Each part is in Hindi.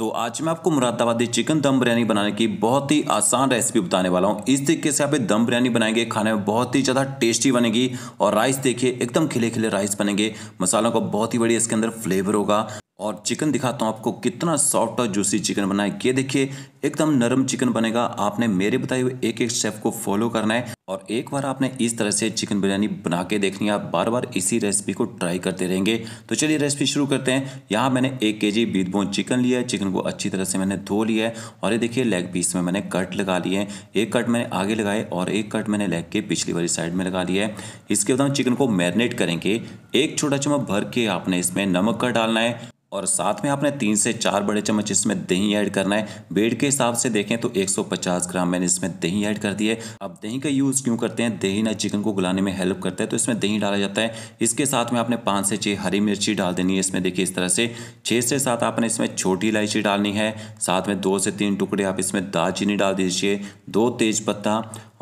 तो आज मैं आपको मुरादाबादी चिकन दम बिरयानी बनाने की बहुत ही आसान रेसिपी बताने वाला हूँ इस तरीके से आप दम बिरयानी बनाएंगे खाने में बहुत ही ज़्यादा टेस्टी बनेगी और राइस देखिए एकदम खिले खिले राइस बनेंगे मसालों का बहुत ही बढ़िया इसके अंदर फ्लेवर होगा और चिकन दिखाता हूँ आपको कितना सॉफ्ट और जूसी चिकन बनाए ये देखिए एकदम नरम चिकन बनेगा आपने मेरे बताए हुए एक एक स्टेप को फॉलो करना है और एक बार आपने इस तरह से चिकन बिरयानी बना के देखनी है आप बार बार इसी रेसिपी को ट्राई करते रहेंगे तो चलिए रेसिपी शुरू करते हैं यहाँ मैंने एक के जी बीत बोन चिकन लिया है चिकन को अच्छी तरह से मैंने धो लिया है और ये देखिए लेग पीस में मैंने कट लगा लिए हैं एक कट मैंने आगे लगाए और एक कट मैंने लेग के पिछली वाली साइड में लगा लिया है इसके बाद हम चिकन को मैरिनेट करेंगे एक छोटा चम्मच भर के आपने इसमें नमक का डालना है और साथ में आपने तीन से चार बड़े चम्मच इसमें दही ऐड करना है बेड के हिसाब से देखें तो 150 ग्राम मैंने इसमें दही ऐड कर दिया है अब दही का यूज़ क्यों करते हैं दही ना चिकन को गुलाने में हेल्प करता है तो इसमें दही डाला जाता है इसके साथ में आपने पाँच से छः हरी मिर्ची डाल देनी है इसमें देखिए इस तरह से छः से सात आपने इसमें छोटी इलायची डालनी है साथ में दो से तीन टुकड़े आप इसमें दालचीनी डाल दीजिए दो तेज़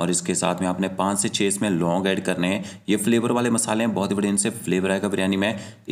और इसके साथ में आपने पाँच से छः इसमें लौंग ऐड करने हैं ये फ्लेवर वाले मसाले हैं बहुत ही बढ़िया इनसे फ्लेवर आएगा बिरयानी में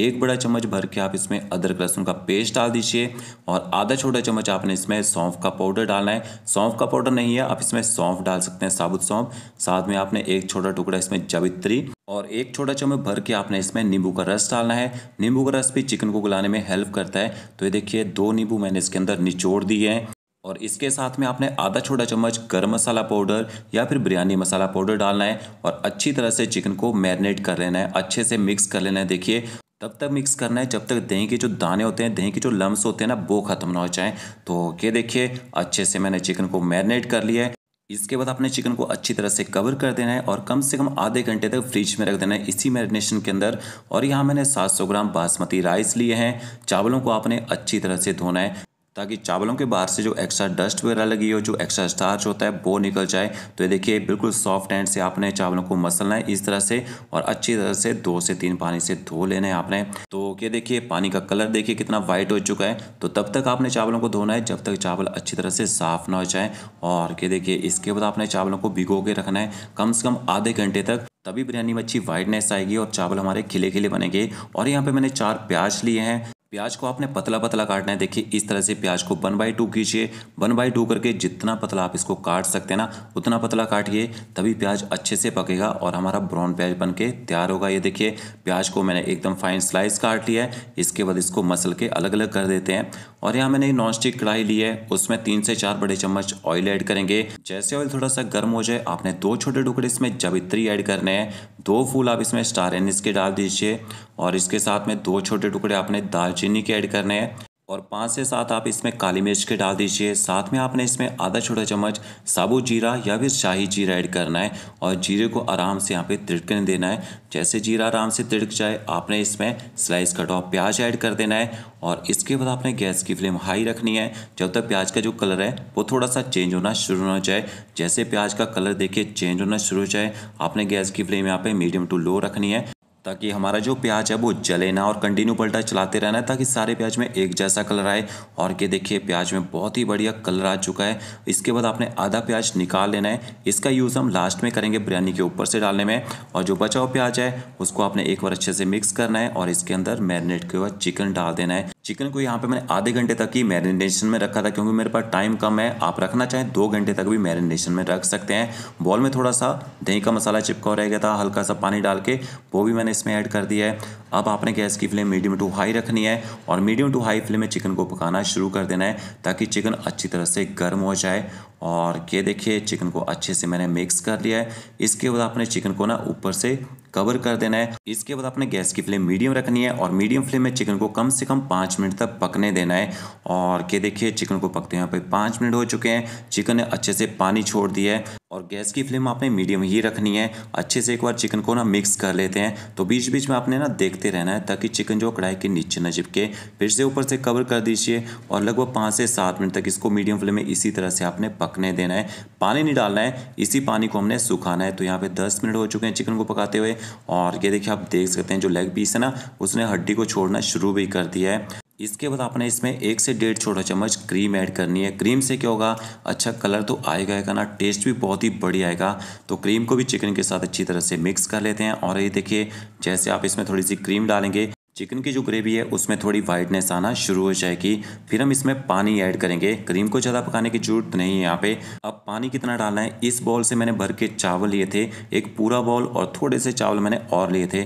एक बड़ा चम्मच भर के आप इसमें अदरक लहसुन का पेस्ट डाल दीजिए और आधा छोटा चम्मच आपने इसमें सौंफ का पाउडर डालना है सौंफ का पाउडर नहीं है आप इसमें सौंफ डाल सकते हैं साबुत सौंफ साथ में आपने एक छोटा टुकड़ा इसमें जवित्री और एक छोटा चम्मच भर के आपने इसमें नींबू का रस डालना है नींबू का रस भी चिकन को गलाने में हेल्प करता है तो ये देखिए दो नींबू मैंने इसके अंदर निचोड़ दिए हैं और इसके साथ में आपने आधा छोटा चम्मच गर्म मसाला पाउडर या फिर बिरयानी मसाला पाउडर डालना है और अच्छी तरह से चिकन को मैरिनेट कर लेना है अच्छे से मिक्स कर लेना है देखिए तब तक मिक्स करना है जब तक दही के जो दाने होते हैं दही के जो लम्स होते हैं ना वो ख़त्म ना हो जाए तो ओके देखिए अच्छे से मैंने चिकन को मैरिनेट कर लिया है इसके बाद आपने चिकन को अच्छी तरह से कवर कर देना है और कम से कम आधे घंटे तक फ्रिज में रख देना है इसी मैरिनेशन के अंदर और यहाँ मैंने 700 ग्राम बासमती राइस लिए हैं चावलों को आपने अच्छी तरह से धोना है ताकि चावलों के बाहर से जो एक्स्ट्रा डस्ट वगैरह लगी हो जो एक्स्ट्रा स्टार्च होता है वो निकल जाए तो ये देखिए बिल्कुल सॉफ्ट हैंड से आपने चावलों को मसलना है इस तरह से और अच्छी तरह से दो से तीन पानी से धो लेना है आपने तो ये देखिए पानी का कलर देखिए कितना वाइट हो चुका है तो तब तक आपने चावलों को धोना है जब तक चावल अच्छी तरह से साफ़ ना हो जाए और ये देखिए इसके बाद आपने चावलों को भिगो के रखना है कम से कम आधे घंटे तक तभी बिरयानी में अच्छी वाइटनेस आएगी और चावल हमारे खिले खिले बनेंगे और यहाँ पे मैंने चार प्याज लिए हैं प्याज को आपने पतला पतला काटना है देखिए इस तरह से प्याज को वन बाई टू कीजिए वन बाई टू करके जितना पतला आप इसको काट सकते हैं ना उतना पतला काटिए तभी प्याज अच्छे से पकेगा और हमारा ब्राउन प्याज बन के तैयार होगा ये देखिए प्याज को मैंने एकदम फाइन स्लाइस काट लिया है इसके बाद इसको मसल के अलग अलग कर देते हैं और यहाँ मैंने नॉन स्टिक कढ़ाई ली है उसमें तीन से चार बड़े चम्मच ऑयल ऐड करेंगे जैसे ऑयल थोड़ा सा गर्म हो जाए आपने दो छोटे टुकड़े इसमें जवित्री ऐड करने हैं दो फूल आप इसमें स्टार एनिस के डाल दीजिए और इसके साथ में दो छोटे टुकड़े आपने दालचीनी के ऐड करने हैं और पाँच से सात आप इसमें काली मिर्च के डाल दीजिए साथ में आपने इसमें आधा छोटा चम्मच साबुत जीरा या फिर शाही जीरा ऐड करना है और जीरे को आराम से यहाँ पे तिड़कने देना है जैसे जीरा आराम से तिड़क जाए आपने इसमें स्लाइस कटा प्याज ऐड कर देना है और इसके बाद आपने गैस की फ्लेम हाई रखनी है जब तक प्याज का जो कलर है वो थोड़ा सा चेंज होना शुरू हो जाए जैसे प्याज का कलर देखिए चेंज होना शुरू हो जाए आपने गैस की फ्लेम यहाँ पर मीडियम टू लो रखनी है ताकि हमारा जो प्याज है वो जले ना और कंटिन्यू पलटा चलाते रहना है ताकि सारे प्याज में एक जैसा कलर आए और ये देखिए प्याज में बहुत ही बढ़िया कलर आ चुका है इसके बाद आपने आधा प्याज निकाल लेना है इसका यूज़ हम लास्ट में करेंगे बिरयानी के ऊपर से डालने में और जो बचा हुआ प्याज है उसको आपने एक बार अच्छे से मिक्स करना है और इसके अंदर मैरिनेट के बाद चिकन डाल देना है चिकन को यहाँ पे मैंने आधे घंटे तक ही मैरिनेशन में रखा था क्योंकि मेरे पास टाइम कम है आप रखना चाहें दो घंटे तक भी मैरिनेशन में रख सकते हैं बॉल में थोड़ा सा दही का मसाला चिपका रह गया था हल्का सा पानी डाल के वो भी मैंने इसमें ऐड कर दिया है अब आपने गैस की फ्लेम मीडियम टू हाई रखनी है और मीडियम टू हाई फ्लेम में चिकन को पकाना शुरू कर देना है ताकि चिकन अच्छी तरह से गर्म हो जाए और ये देखिए चिकन को अच्छे से मैंने मिक्स कर लिया है इसके बाद आपने चिकन को ना ऊपर से कवर कर देना है इसके बाद आपने गैस की फ्लेम मीडियम रखनी है और मीडियम फ्लेम में चिकन को कम से कम पाँच मिनट तक पकने देना है और क्या देखिए चिकन को पकते यहाँ पे पाँच मिनट हो चुके हैं चिकन ने अच्छे से पानी छोड़ दिया है और गैस की फ्लेम आपने मीडियम ही रखनी है अच्छे से एक बार चिकन को ना मिक्स कर लेते हैं तो बीच बीच में आपने ना देखते रहना है ताकि चिकन जो कढ़ाई के नीचे न चिपके फिर से ऊपर से कवर कर दीजिए और लगभग पाँच से सात मिनट तक इसको मीडियम फ्लेम में इसी तरह से आपने पकने देना है पानी नहीं डालना है इसी पानी को हमने सुखाना है तो यहाँ पे दस मिनट हो चुके हैं चिकन को पकाते हुए और ये देखिए आप देख सकते हैं जो लेग पीस है ना उसने हड्डी को छोड़ना शुरू भी कर दिया है इसके बाद आपने इसमें एक से डेढ़ छोटा चम्मच क्रीम ऐड करनी है क्रीम से क्या होगा अच्छा कलर तो आएगा आएगा ना टेस्ट भी बहुत ही बढ़िया आएगा तो क्रीम को भी चिकन के साथ अच्छी तरह से मिक्स कर लेते हैं और ये देखिए जैसे आप इसमें थोड़ी सी क्रीम डालेंगे चिकन की जो ग्रेवी है उसमें थोड़ी वाइटनेस आना शुरू हो जाएगी फिर हम इसमें पानी ऐड करेंगे क्रीम को ज़्यादा पकाने की जरूरत नहीं है यहाँ पे अब पानी कितना डालना है इस बॉल से मैंने भर के चावल लिए थे एक पूरा बॉल और थोड़े से चावल मैंने और लिए थे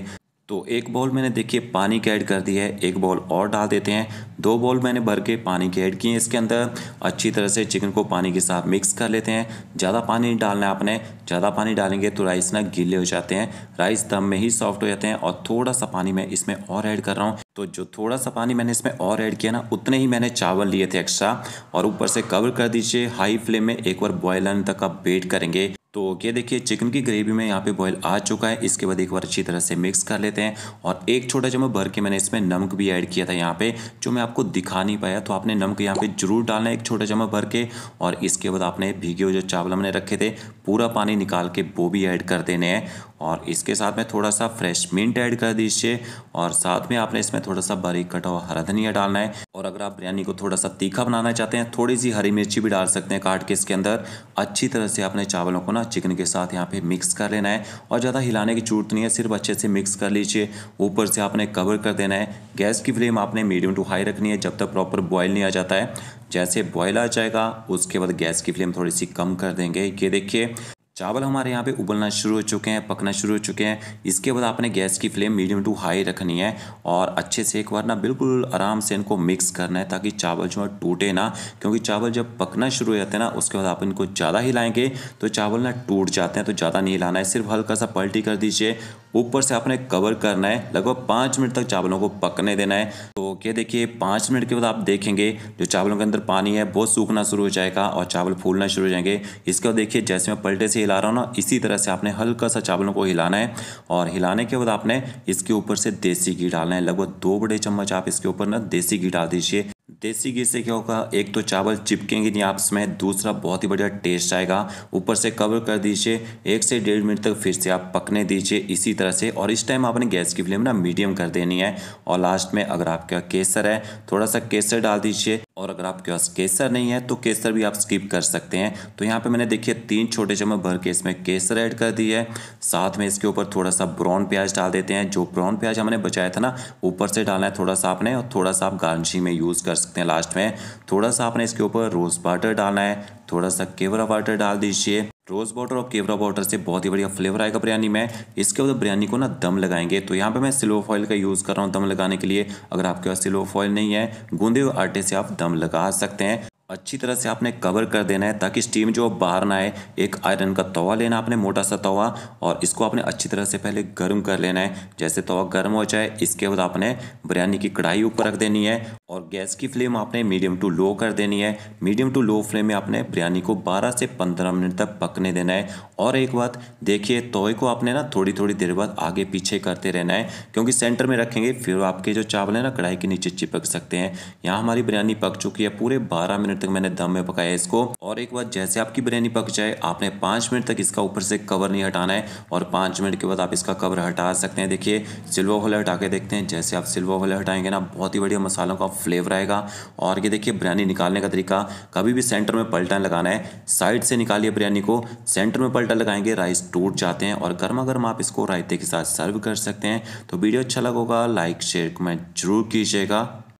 तो एक बॉल मैंने देखिए पानी की ऐड कर दी है एक बॉल और डाल देते हैं दो बॉल मैंने भर के पानी की ऐड किए इसके अंदर अच्छी तरह से चिकन को पानी के साथ मिक्स कर लेते हैं ज़्यादा पानी नहीं डालना है आपने ज़्यादा पानी डालेंगे तो राइस ना गीले हो जाते हैं राइस दम में ही सॉफ्ट हो जाते हैं और थोड़ा सा पानी मैं इसमें और ऐड कर रहा हूँ तो जो थोड़ा सा पानी मैंने इसमें और ऐड किया ना उतने ही मैंने चावल लिए थे एक्स्ट्रा और ऊपर से कवर कर दीजिए हाई फ्लेम में एक बार बॉयल आने तक आप वेट करेंगे तो ये देखिए चिकन की ग्रेवी में यहाँ पे बॉईल आ चुका है इसके बाद एक बार अच्छी तरह से मिक्स कर लेते हैं और एक छोटा चम्मच भर के मैंने इसमें नमक भी ऐड किया था यहाँ पे जो मैं आपको दिखा नहीं पाया तो आपने नमक यहाँ पे जरूर डालना है एक छोटा चम्मच भर के और इसके बाद आपने भीगे हुए जो चावल हमने रखे थे पूरा पानी निकाल के वो भी ऐड कर देने हैं और इसके साथ में थोड़ा सा फ्रेश मिंट ऐड कर दीजिए और साथ में आपने इसमें थोड़ा सा बारीक कटा हुआ हरा धनिया डालना है और अगर आप बिरयानी को थोड़ा सा तीखा बनाना चाहते हैं थोड़ी सी हरी मिर्ची भी डाल सकते हैं काट के इसके अंदर अच्छी तरह से आपने चावलों को ना चिकन के साथ यहाँ पे मिक्स कर लेना है और ज़्यादा हिलाने की जरूरत नहीं है सिर्फ अच्छे से मिक्स कर लीजिए ऊपर से आपने कवर कर देना है गैस की फ्लेम आपने मीडियम टू हाई रखनी है जब तक प्रॉपर बॉयल नहीं आ जाता है जैसे बॉयल आ जाएगा उसके बाद गैस की फ्लेम थोड़ी सी कम कर देंगे ये देखिए चावल हमारे यहाँ पे उबलना शुरू हो चुके हैं पकना शुरू हो चुके हैं इसके बाद आपने गैस की फ्लेम मीडियम टू हाई रखनी है और अच्छे से एक बार ना बिल्कुल आराम से इनको मिक्स करना है ताकि चावल जो है टूटे ना क्योंकि चावल जब पकना शुरू हो जाते हैं ना उसके बाद आप इनको ज़्यादा हिलाएंगे तो चावल ना टूट जाते हैं तो ज़्यादा नहीं हिलाना है सिर्फ हल्का सा पलटी कर दीजिए ऊपर से आपने कवर करना है लगभग पाँच मिनट तक चावलों को पकने देना है तो क्या देखिए पाँच मिनट के बाद आप देखेंगे जो चावलों के अंदर पानी है बहुत सूखना शुरू हो जाएगा और चावल फूलना शुरू हो जाएंगे इसके बाद देखिए जैसे मैं पलटे से हिला रहा हूँ ना इसी तरह से आपने हल्का सा चावलों को हिलाना है और हिलाने के बाद आपने इसके ऊपर से देसी घी डालना है लगभग दो बड़े चम्मच आप इसके ऊपर ना देसी घी डाल दीजिए देसी घी से क्या होगा एक तो चावल चिपकेंगे नहीं आपस में दूसरा बहुत ही बढ़िया टेस्ट आएगा ऊपर से कवर कर दीजिए एक से डेढ़ मिनट तक फिर से आप पकने दीजिए इसी तरह से और इस टाइम आपने गैस की फ्लेम ना मीडियम कर देनी है और लास्ट में अगर आपके केसर है थोड़ा सा केसर डाल दीजिए और अगर आपके पास केसर नहीं है तो केसर भी आप स्किप कर सकते हैं तो यहाँ पर मैंने देखिए तीन छोटे चम्मच भर के इसमें केसर ऐड कर दी है साथ में इसके ऊपर थोड़ा सा ब्राउन प्याज डाल देते हैं जो ब्राउन प्याज हमने बचाया था ना ऊपर से डालना है थोड़ा सा आपने और थोड़ा सा आप गार्निशिंग में यूज़ कर सकते हैं लास्ट में थोड़ा सा आपने इसके ऊपर रोज़ वाटर डालना है थोड़ा सा केवरा वाटर डाल दीजिए रोज़ वाटर और केवरा वाटर से बहुत ही बढ़िया फ्लेवर आएगा बिरयानी में इसके बाद बिरयानी को ना दम लगाएंगे तो यहाँ पे मैं सिलो फॉइल का यूज़ कर रहा हूँ दम लगाने के लिए अगर आपके पास सिलो फॉइल नहीं है गूंदे हुए आटे से आप दम लगा सकते हैं अच्छी तरह से आपने कवर कर देना है ताकि स्टीम जो बाहर ना आए एक आयरन का तवा लेना आपने मोटा सा तवा और इसको आपने अच्छी तरह से पहले गर्म कर लेना है जैसे तवा गर्म हो जाए इसके बाद आपने बिरयानी की कढ़ाई ऊपर रख देनी है और गैस की फ्लेम आपने मीडियम टू लो कर देनी है मीडियम टू लो फ्लेम में आपने बिरयानी को बारह से पंद्रह मिनट तक पकने देना है और एक बात देखिए तोए को आपने ना थोड़ी थोड़ी देर बाद आगे पीछे करते रहना है क्योंकि सेंटर में रखेंगे फिर आपके जो चावल है ना कढ़ाई के नीचे चिपक सकते हैं यहाँ हमारी बिरयानी पक चुकी है पूरे बारह मिनट मिनट तक मैंने दम में पकाया इसको और एक बार जैसे आपकी बिरयानी पक जाए आपने पांच मिनट तक इसका ऊपर से कवर नहीं हटाना है और पांच मिनट के बाद आप इसका कवर हटा सकते हैं देखिए सिल्वर वाले हटा के देखते हैं जैसे आप सिल्वर वाले हटाएंगे ना बहुत ही बढ़िया मसालों का फ्लेवर आएगा और ये देखिए बिरयानी निकालने का तरीका कभी भी सेंटर में पलटा लगाना है साइड से निकालिए बिरयानी को सेंटर में पलटा लगाएंगे राइस टूट जाते हैं और गर्मा गर्म आप इसको रायते के साथ सर्व कर सकते हैं तो वीडियो अच्छा लगेगा लाइक शेयर कमेंट जरूर कीजिएगा